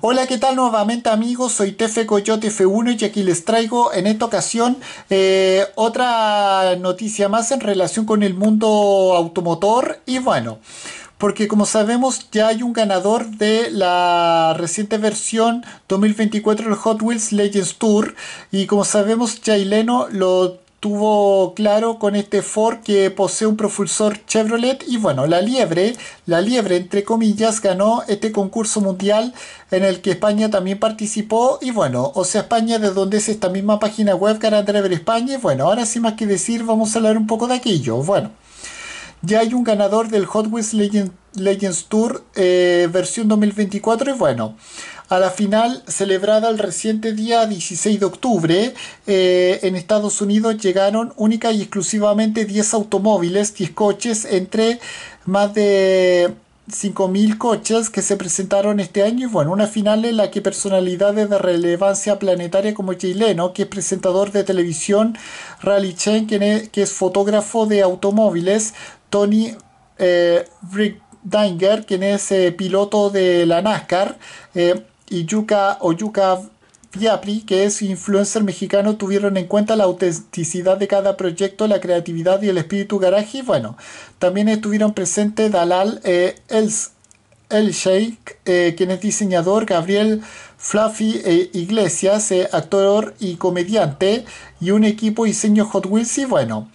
Hola, ¿qué tal nuevamente amigos? Soy Tefe Coyote F1 y aquí les traigo en esta ocasión eh, otra noticia más en relación con el mundo automotor y bueno, porque como sabemos ya hay un ganador de la reciente versión 2024 del Hot Wheels Legends Tour y como sabemos Jay lo tuvo claro con este Ford que posee un propulsor Chevrolet y bueno, la liebre, la liebre entre comillas ganó este concurso mundial en el que España también participó y bueno, o sea España de donde es esta misma página web Garant Driver España y bueno, ahora sí más que decir vamos a hablar un poco de aquello, bueno. Ya hay un ganador del Hot Wheels Legends Tour eh, versión 2024 y bueno, a la final celebrada el reciente día 16 de octubre. Eh, en Estados Unidos llegaron única y exclusivamente 10 automóviles, 10 coches, entre más de 5.000 coches que se presentaron este año y bueno, una final en la que personalidades de relevancia planetaria como Chileno, que es presentador de televisión, Rally Chen, que es, fotógrafo de automóviles, Tony eh, Rick Dinger, quien es eh, piloto de la NASCAR, eh, y Yuka Oyuka Viapri, que es influencer mexicano, tuvieron en cuenta la autenticidad de cada proyecto, la creatividad y el espíritu garaje Bueno, también estuvieron presentes Dalal eh, El Sheikh, eh, quien es diseñador, Gabriel Fluffy eh, Iglesias, eh, actor y comediante, y un equipo diseño Hot Wheels. Y bueno,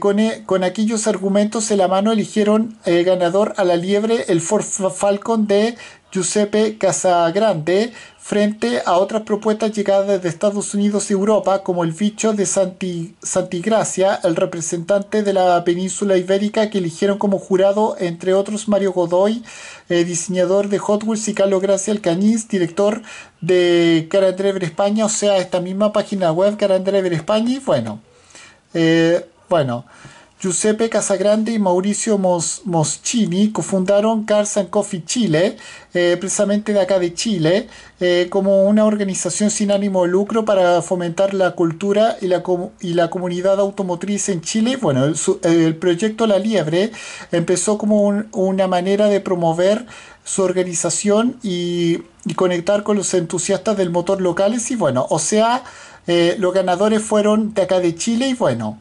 con, con, aquellos argumentos en la mano eligieron ganador a la liebre el Ford Falcon de Giuseppe Casagrande frente a otras propuestas llegadas de Estados Unidos y Europa, como el ficho de Santi, Santigracia, el representante de la península ibérica que eligieron como jurado, entre otros, Mario Godoy, eh, diseñador de Hot Wheels, y Carlos Gracia Alcañiz, director de Carandrever España, o sea, esta misma página web, Carandrever España, y bueno, eh, bueno. Giuseppe Casagrande y Mauricio Mos Moschini cofundaron Cars Coffee Chile, eh, precisamente de acá de Chile, eh, como una organización sin ánimo de lucro para fomentar la cultura y la, y la comunidad automotriz en Chile. Bueno, el, proyecto La Liebre empezó como una manera de promover su organización y, conectar con los entusiastas del motor locales y bueno, o sea, eh, los ganadores fueron de acá de Chile y bueno.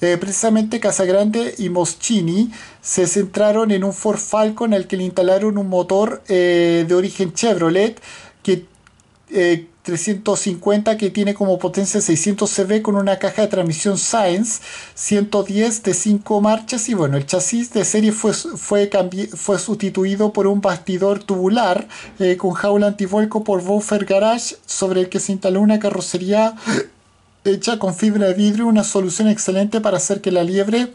Eh, precisamente Casagrande y Moschini se centraron en un Ford Falcon al que le instalaron un motor eh, de origen Chevrolet que, 350 eh, que tiene como potencia 600 CV con una caja de transmisión Science 110 de 5 marchas y bueno, el chasis de serie fue, fue, fue sustituido por un bastidor tubular con jaula antivuelco por Buffer Garage sobre el que se instaló una carrocería hecha con fibra de vidrio, una solución excelente para hacer que la liebre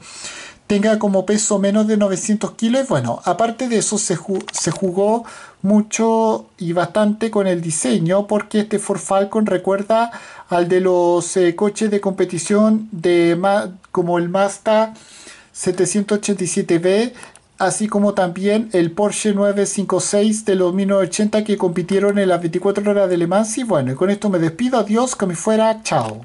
tenga como peso menos de 900 kilos. Bueno, aparte de eso se, jugó mucho y bastante con el diseño porque este Ford Falcon recuerda al de los eh, coches de competición de más como el Mazda 787B así como también el Porsche 956 de los 1980 que compitieron en las 24 horas de Le Mans y bueno, y con esto me despido, adiós, que me fuera, chao.